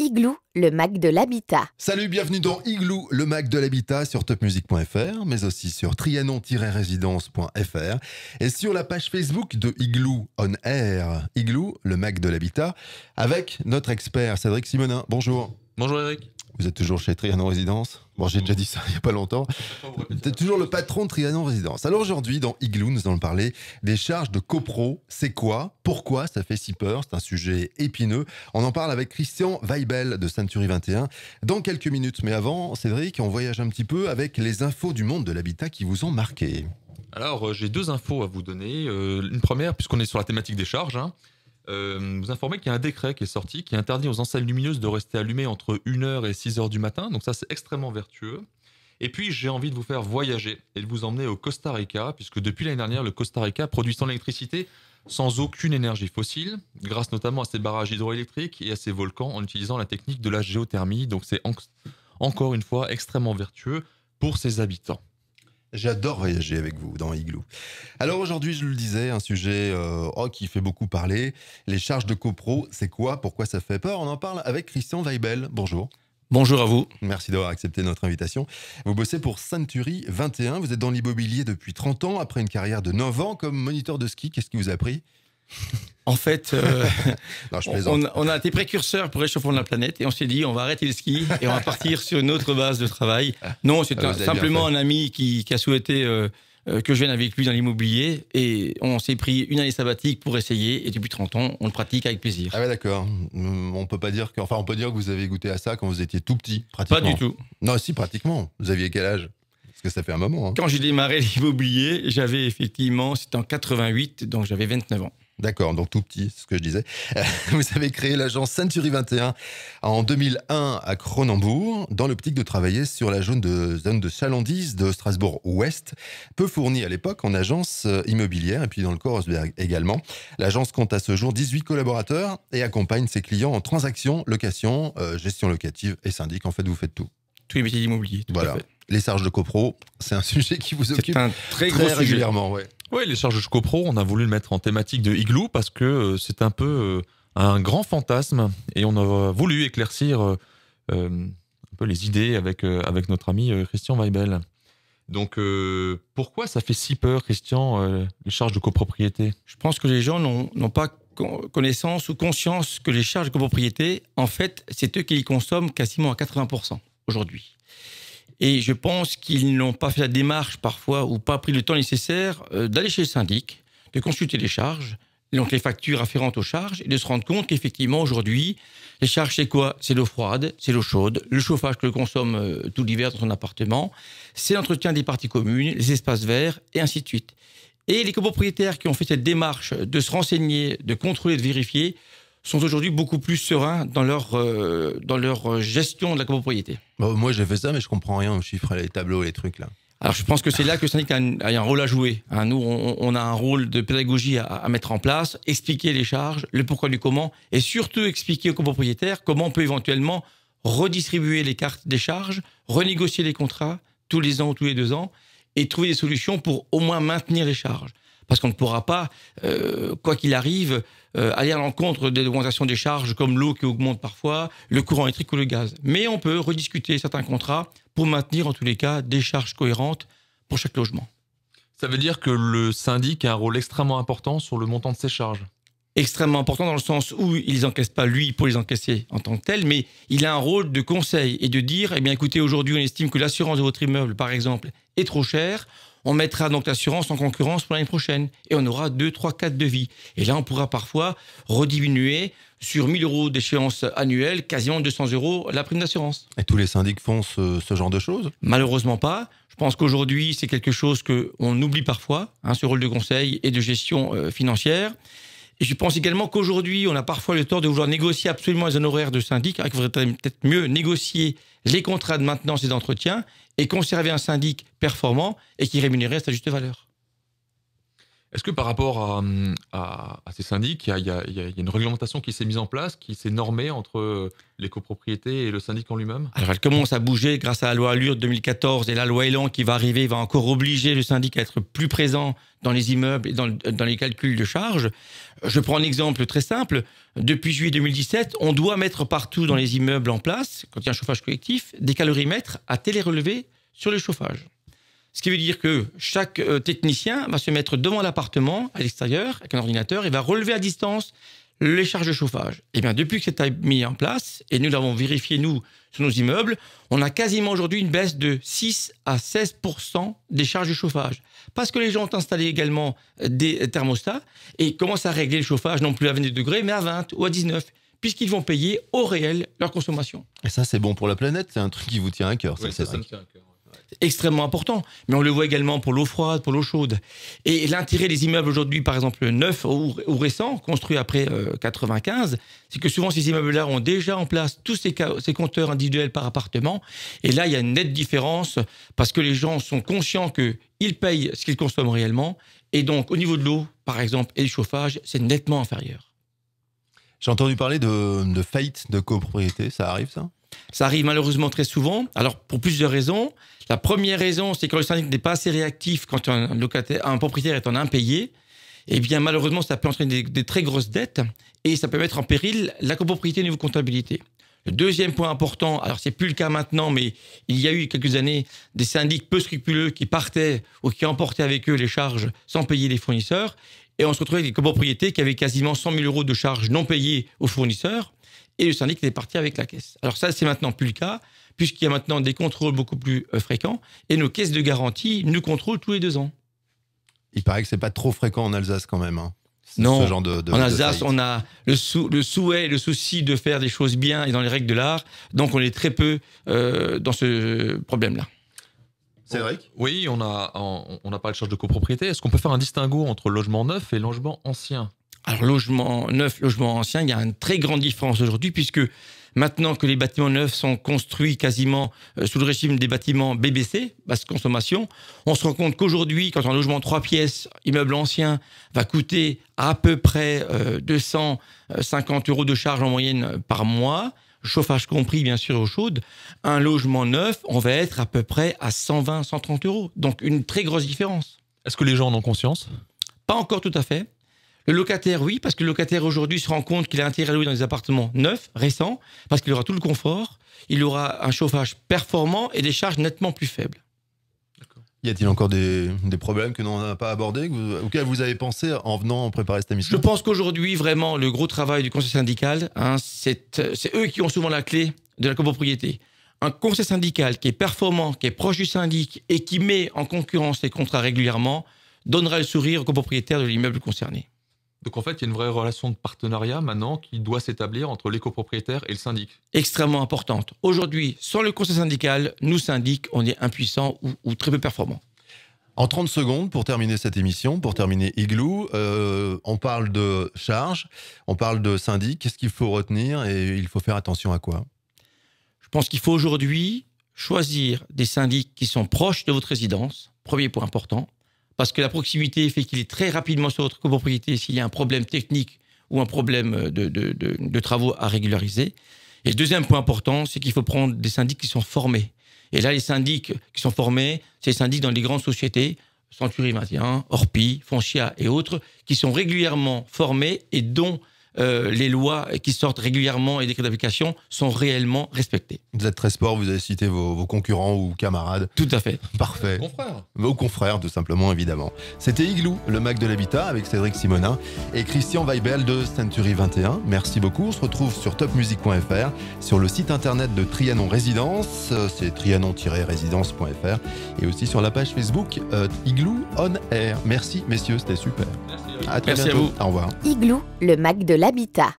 Igloo, le Mac de l'Habitat. Salut, bienvenue dans Igloo, le Mac de l'Habitat sur topmusic.fr, mais aussi sur trianon residencefr et sur la page Facebook de Igloo On Air. Igloo, le Mac de l'Habitat, avec notre expert Cédric Simonin. Bonjour. Bonjour Eric. Vous êtes toujours chez Trianon Résidence Bon, j'ai déjà dit ça il n'y a pas longtemps. êtes toujours le patron de Trianon Résidence. Alors aujourd'hui, dans Igloons, nous allons parler, des charges de copro, c'est quoi Pourquoi ça fait si peur C'est un sujet épineux. On en parle avec Christian Weibel de Century 21 dans quelques minutes. Mais avant, Cédric, on voyage un petit peu avec les infos du monde de l'habitat qui vous ont marqué. Alors, euh, j'ai deux infos à vous donner. Euh, une première, puisqu'on est sur la thématique des charges. Hein. Euh, vous informer qu'il y a un décret qui est sorti qui interdit aux enseignes lumineuses de rester allumées entre 1h et 6h du matin. Donc ça, c'est extrêmement vertueux. Et puis, j'ai envie de vous faire voyager et de vous emmener au Costa Rica, puisque depuis l'année dernière, le Costa Rica produit son électricité sans aucune énergie fossile, grâce notamment à ses barrages hydroélectriques et à ses volcans en utilisant la technique de la géothermie. Donc c'est encore une fois extrêmement vertueux pour ses habitants. J'adore voyager avec vous dans Igloo. Alors aujourd'hui, je le disais, un sujet euh, oh, qui fait beaucoup parler. Les charges de copro, c'est quoi Pourquoi ça fait peur On en parle avec Christian Weibel. Bonjour. Bonjour à vous. Merci d'avoir accepté notre invitation. Vous bossez pour Century 21. Vous êtes dans l'immobilier depuis 30 ans, après une carrière de 9 ans comme moniteur de ski. Qu'est-ce qui vous a pris en fait, euh, on, a été précurseurs pour réchauffer de la planète et on s'est dit on va arrêter le ski et on va partir sur une autre base de travail. Ah, non, c'est ah, simplement un ami qui, a souhaité euh, euh, que je vienne avec lui dans l'immobilier et on s'est pris une année sabbatique pour essayer et depuis 30 ans, on le pratique avec plaisir. Ah ouais, d'accord. Mm, on peut pas dire que, enfin, on peut dire que vous avez goûté à ça quand vous étiez tout petit, pratiquement. Pas du tout. Non, si, pratiquement. Vous aviez quel âge Parce que ça fait un moment. Hein. Quand j'ai démarré l'immobilier, j'avais effectivement, c'était en 88, donc j'avais 29 ans. D'accord, donc tout petit, c'est ce que je disais. Vous avez créé l'agence Century 21 en 2001 à Cronenbourg, dans l'optique de travailler sur la zone de, zone de chalandise de Strasbourg-Ouest, peu fournie à l'époque en agence euh, immobilière et puis dans le Corosberg également. L'agence compte à ce jour 18 collaborateurs et accompagne ses clients en transactions, location, euh, gestion locative et syndic. En fait, vous faites tout. Tout les métiers d'immobilier. Voilà. Les charges de copro, c'est un sujet qui vous occupe très, gros régulièrement. Oui. Oui, les charges Copro, on a voulu le mettre en thématique de igloo parce que euh, c'est un peu euh, un grand fantasme et on a voulu éclaircir euh, un peu les idées avec, avec notre ami Christian Weibel. Donc, pourquoi ça fait si peur, Christian, les charges de copropriété Je pense que les gens n'ont pas connaissance ou conscience que les charges de copropriété, en fait, c'est eux qui les consomment quasiment à 80% aujourd'hui. Et je pense qu'ils n'ont pas fait la démarche parfois ou pas pris le temps nécessaire euh, d'aller chez le syndic, de consulter les charges, donc les factures afférentes aux charges, et de se rendre compte qu'effectivement aujourd'hui, les charges c'est quoi C'est l'eau froide, c'est l'eau chaude, le chauffage que consomme euh, tout l'hiver dans son appartement, c'est l'entretien des parties communes, les espaces verts, et ainsi de suite. Et les copropriétaires qui ont fait cette démarche de se renseigner, de contrôler, de vérifier, sont aujourd'hui beaucoup plus sereins dans leur, euh, dans leur euh, gestion de la copropriété. Bah, moi, j'ai fait ça, mais je comprends rien aux chiffres, les tableaux, les trucs là. Alors, je pense que c'est là que ça a, un rôle à jouer. Hein. nous, on, a un rôle de pédagogie à, à, mettre en place, expliquer les charges, le pourquoi du comment, et surtout expliquer aux copropriétaires comment on peut éventuellement redistribuer les cartes des charges, renégocier les contrats tous les ans ou tous les deux ans, et trouver des solutions pour au moins maintenir les charges parce qu'on ne pourra pas, euh, quoi qu'il arrive, euh, aller à l'encontre des augmentations des charges comme l'eau qui augmente parfois, le courant électrique ou le gaz. Mais on peut rediscuter certains contrats pour maintenir en tous les cas des charges cohérentes pour chaque logement. Ça veut dire que le syndic a un rôle extrêmement important sur le montant de ses charges extrêmement important dans le sens où il encaisse pas lui pour les encaisser en tant que tel, mais il a un rôle de conseil et de dire, eh bien écoutez, aujourd'hui on estime que l'assurance de votre immeuble, par exemple, est trop chère, on mettra donc l'assurance en concurrence pour l'année prochaine et on aura 2, 3, 4 devis. Et là, on pourra parfois rediminuer sur 1000 euros d'échéance annuelle, quasiment 200 euros la prime d'assurance. Et tous les syndics font ce, genre de choses Malheureusement pas. Je pense qu'aujourd'hui, c'est quelque chose qu'on oublie parfois, hein, ce rôle de conseil et de gestion euh, financière. Et je pense également qu'aujourd'hui, on a parfois le tort de vouloir négocier absolument les honoraires de syndic. Hein, qu'il faudrait peut-être mieux négocier les contrats de maintenance et d'entretien et conserver un syndic performant et qui rémunérait à sa juste valeur. Est-ce que par rapport à, ces syndics, il y, a une réglementation qui s'est mise en place, qui s'est normée entre les copropriétés et le syndic en lui-même Alors elle commence à bouger grâce à la loi Allure de 2014 et la loi Elan qui va arriver, va encore obliger le syndic à être plus présent dans les immeubles et dans, les calculs de charges. Je prends un exemple très simple. Depuis juillet 2017, on doit mettre partout dans les immeubles en place, quand il y a un chauffage collectif, des calorimètres à télérelever sur le chauffage. Ce qui veut dire que chaque euh, technicien va se mettre devant l'appartement, à l'extérieur, avec un ordinateur, et va relever à distance les charges de chauffage. Et eh bien, depuis que c'est mis en place, et nous l'avons vérifié, nous, sur nos immeubles, on a quasiment aujourd'hui une baisse de 6 à 16 des charges de chauffage. Parce que les gens ont installé également euh, des thermostats et commencent à régler le chauffage non plus à 22 degrés, mais à 20 ou à 19 puisqu'ils vont payer au réel leur consommation. Et ça, c'est bon pour la planète, c'est un truc qui vous tient à cœur. tient à cœur extrêmement important, mais on le voit également pour l'eau froide, pour l'eau chaude. Et l'intérêt des immeubles aujourd'hui, par exemple neufs ou, récents, construits après 1995, euh, 95, c'est que souvent ces immeubles-là ont déjà en place tous ces, compteurs individuels par appartement. Et là, il y a une nette différence parce que les gens sont conscients qu'ils payent ce qu'ils consomment réellement. Et donc, au niveau de l'eau, par exemple, et du chauffage, c'est nettement inférieur. J'ai entendu parler de, de faillite de copropriété, ça arrive ça ça arrive malheureusement très souvent. Alors, pour plusieurs raisons. La première raison, c'est que le syndic n'est pas assez réactif quand un, un propriétaire est en impayé. Eh bien, malheureusement, ça peut entraîner des, très grosses dettes et ça peut mettre en péril la copropriété au niveau comptabilité. Le deuxième point important, alors c'est plus le cas maintenant, mais il y a eu quelques années des syndics peu scrupuleux qui partaient ou qui emportaient avec eux les charges sans payer les fournisseurs. Et on se retrouvait avec des copropriétés qui avaient quasiment 100 000 euros de charges non payées aux fournisseurs et le syndic était parti avec la caisse. Alors ça, c'est maintenant plus le cas, puisqu'il y a maintenant des contrôles beaucoup plus euh, fréquents, et nos caisses de garantie nous contrôlent tous les deux ans. Il paraît que c'est pas trop fréquent en Alsace quand même. Hein. Non, ce genre de, en Alsace, on a le, le souhait, le souci de faire des choses bien et dans les règles de l'art, donc on est très peu euh, dans ce problème-là. C'est vrai Oui, on a, on, on a parlé charge de copropriété. Est-ce qu'on peut faire un distinguo entre logement neuf et logement ancien alors logement neuf, logement ancien, il y a une très grande différence aujourd'hui puisque maintenant que les bâtiments neufs sont construits quasiment euh, sous le régime des bâtiments BBC, basse consommation, on se rend compte qu'aujourd'hui, quand un logement trois pièces, immeuble ancien, va coûter à peu près 250 euh, euh, euros de charge en moyenne par mois, chauffage compris bien sûr au chaude, un logement neuf, on va être à peu près à 120, 130 euros. Donc une très grosse différence. Est-ce que les gens en ont conscience Pas encore tout à fait. Le locataire, oui, parce que le locataire aujourd'hui se rend compte qu'il a intérêt à louer dans des appartements neufs, récents, parce qu'il aura tout le confort, il aura un chauffage performant et des charges nettement plus faibles. Y a-t-il encore des, problèmes que l'on n'a pas abordés, auxquels vous avez pensé en venant préparer cette émission Je pense qu'aujourd'hui, vraiment, le gros travail du conseil syndical, hein, c'est eux qui ont souvent la clé de la copropriété. Un conseil syndical qui est performant, qui est proche du syndic et qui met en concurrence les contrats régulièrement, donnera le sourire aux copropriétaires de l'immeuble concerné. Donc en fait, il y a une vraie relation de partenariat maintenant qui doit s'établir entre l'éco-propriétaire et le syndic. Extrêmement importante. Aujourd'hui, sans le conseil syndical, nous syndics, on est impuissants ou, très peu performants. En 30 secondes, pour terminer cette émission, pour terminer Igloo, euh, on parle de charges, on parle de syndic. Qu'est-ce qu'il faut retenir et il faut faire attention à quoi Je pense qu'il faut aujourd'hui choisir des syndics qui sont proches de votre résidence, premier point important parce que la proximité fait qu'il est très rapidement sur votre copropriété s'il y a un problème technique ou un problème euh, de, travaux à régulariser. Et le deuxième point important, c'est qu'il faut prendre des syndics qui sont formés. Et là, les syndics qui sont formés, c'est les syndics dans les grandes sociétés, Century 21, Orpi, Foncia et autres, qui sont régulièrement formés et dont euh, les lois qui sortent régulièrement et les décrets d'application sont réellement respectées. Vous êtes très sport, vous avez cité vos, concurrents ou camarades. Tout à fait. Parfait. Vos confrères. tout simplement, évidemment. C'était Igloo, le Mac de l'Habitat, avec Cédric Simonin et Christian Weibel de Century 21. Merci beaucoup. On se retrouve sur topmusique.fr, sur le site internet de Trianon Résidence, euh, c'est trianon-résidence.fr, et aussi sur la page Facebook euh, Igloo On Air. Merci, messieurs, c'était super. Merci à, vous. très bientôt. à vous. Au revoir. Igloo, le Mac de Habitat